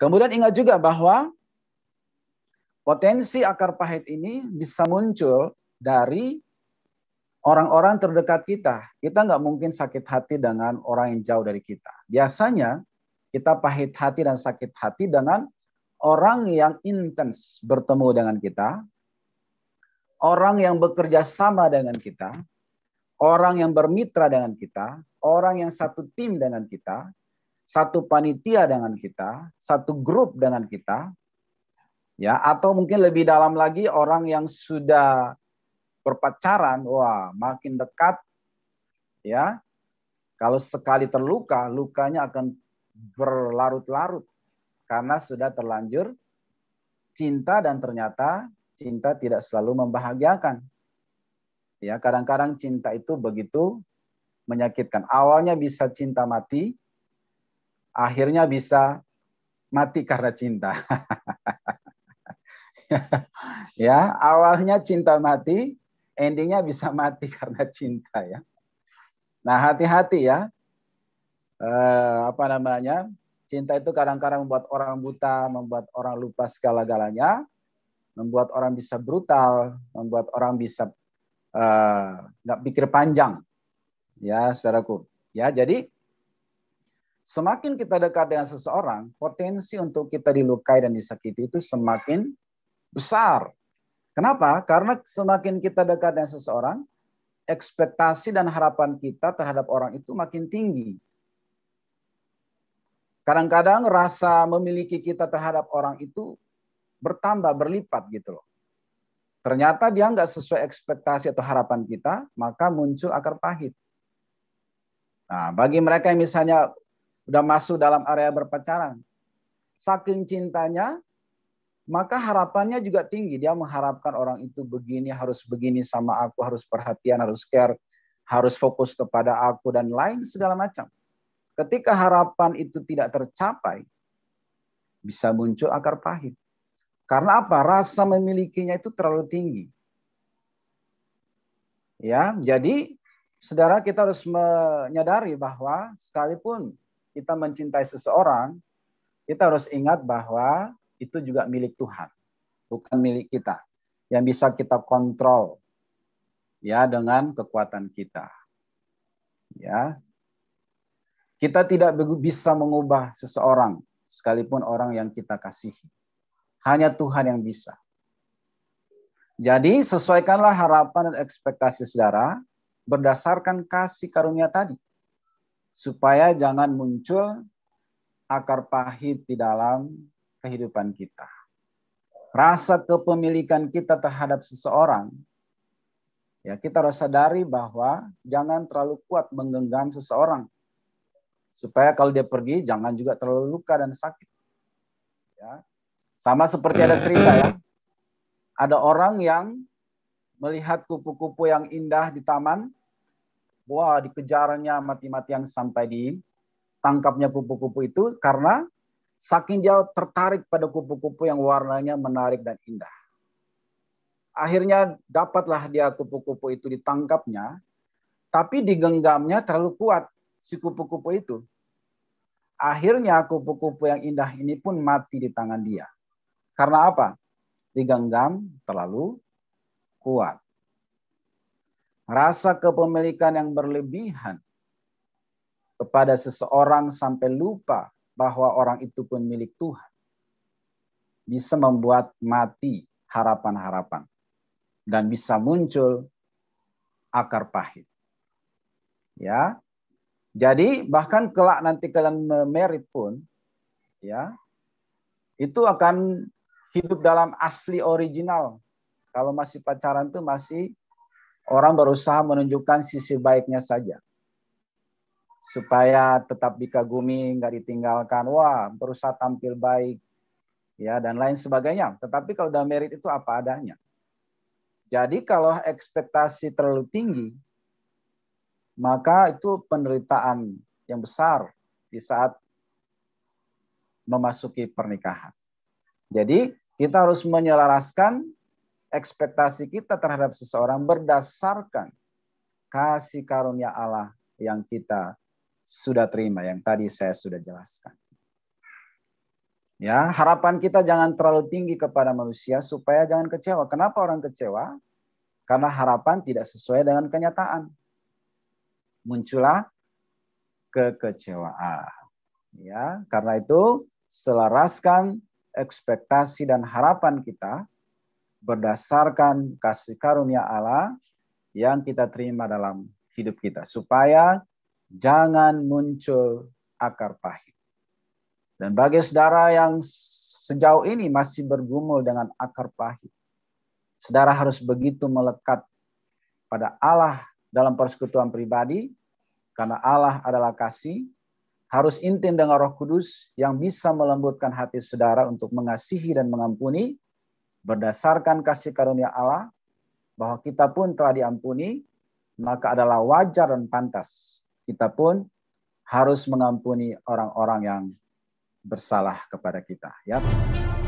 Kemudian ingat juga bahwa potensi akar pahit ini bisa muncul dari orang-orang terdekat kita. Kita nggak mungkin sakit hati dengan orang yang jauh dari kita. Biasanya kita pahit hati dan sakit hati dengan orang yang intens bertemu dengan kita, orang yang bekerja sama dengan kita, orang yang bermitra dengan kita, orang yang satu tim dengan kita, satu panitia dengan kita, satu grup dengan kita, ya atau mungkin lebih dalam lagi orang yang sudah berpacaran, wah makin dekat, ya kalau sekali terluka, lukanya akan berlarut-larut karena sudah terlanjur cinta dan ternyata cinta tidak selalu membahagiakan. Ya, kadang-kadang cinta itu begitu menyakitkan. Awalnya bisa cinta mati, akhirnya bisa mati karena cinta. ya, awalnya cinta mati, endingnya bisa mati karena cinta ya. Nah, hati-hati ya. Eh, apa namanya? Cinta itu kadang-kadang membuat orang buta, membuat orang lupa segala-galanya, membuat orang bisa brutal, membuat orang bisa eh, nggak uh, pikir panjang, ya saudaraku. Ya, jadi Semakin kita dekat dengan seseorang, potensi untuk kita dilukai dan disakiti itu semakin besar. Kenapa? Karena semakin kita dekat dengan seseorang, ekspektasi dan harapan kita terhadap orang itu makin tinggi. Kadang-kadang rasa memiliki kita terhadap orang itu bertambah, berlipat gitu loh. Ternyata dia nggak sesuai ekspektasi atau harapan kita, maka muncul akar pahit. Nah, bagi mereka yang misalnya udah masuk dalam area berpacaran. Saking cintanya, maka harapannya juga tinggi. Dia mengharapkan orang itu begini, harus begini sama aku, harus perhatian, harus care, harus fokus kepada aku, dan lain segala macam. Ketika harapan itu tidak tercapai, bisa muncul akar pahit. Karena apa? Rasa memilikinya itu terlalu tinggi. Ya, jadi saudara kita harus menyadari bahwa sekalipun kita mencintai seseorang, kita harus ingat bahwa itu juga milik Tuhan, bukan milik kita. Yang bisa kita kontrol ya dengan kekuatan kita. Ya. Kita tidak bisa mengubah seseorang sekalipun orang yang kita kasihi. Hanya Tuhan yang bisa. Jadi sesuaikanlah harapan dan ekspektasi saudara berdasarkan kasih karunia tadi supaya jangan muncul akar pahit di dalam kehidupan kita. Rasa kepemilikan kita terhadap seseorang, ya kita harus sadari bahwa jangan terlalu kuat menggenggam seseorang. Supaya kalau dia pergi, jangan juga terlalu luka dan sakit. Ya. Sama seperti ada cerita ya, ada orang yang melihat kupu-kupu yang indah di taman, wah dikejarannya mati-matian sampai di tangkapnya kupu-kupu itu karena saking jauh tertarik pada kupu-kupu yang warnanya menarik dan indah. Akhirnya dapatlah dia kupu-kupu itu ditangkapnya, tapi digenggamnya terlalu kuat si kupu-kupu itu. Akhirnya kupu-kupu yang indah ini pun mati di tangan dia. Karena apa? Digenggam terlalu kuat. Rasa kepemilikan yang berlebihan kepada seseorang sampai lupa bahwa orang itu pun milik Tuhan bisa membuat mati harapan-harapan dan bisa muncul akar pahit. Ya. Jadi bahkan kelak nanti kalian merit pun ya itu akan hidup dalam asli original. Kalau masih pacaran tuh masih Orang berusaha menunjukkan sisi baiknya saja. Supaya tetap dikagumi, nggak ditinggalkan. Wah, berusaha tampil baik. ya Dan lain sebagainya. Tetapi kalau udah merit itu apa adanya. Jadi kalau ekspektasi terlalu tinggi, maka itu penderitaan yang besar di saat memasuki pernikahan. Jadi kita harus menyelaraskan ekspektasi kita terhadap seseorang berdasarkan kasih karunia Allah yang kita sudah terima, yang tadi saya sudah jelaskan. Ya, harapan kita jangan terlalu tinggi kepada manusia supaya jangan kecewa. Kenapa orang kecewa? Karena harapan tidak sesuai dengan kenyataan. Muncullah kekecewaan. Ya, karena itu selaraskan ekspektasi dan harapan kita berdasarkan kasih karunia Allah yang kita terima dalam hidup kita supaya jangan muncul akar pahit. Dan bagi saudara yang sejauh ini masih bergumul dengan akar pahit, saudara harus begitu melekat pada Allah dalam persekutuan pribadi karena Allah adalah kasih harus intim dengan Roh Kudus yang bisa melembutkan hati saudara untuk mengasihi dan mengampuni berdasarkan kasih karunia Allah bahwa kita pun telah diampuni, maka adalah wajar dan pantas. Kita pun harus mengampuni orang-orang yang bersalah kepada kita, ya.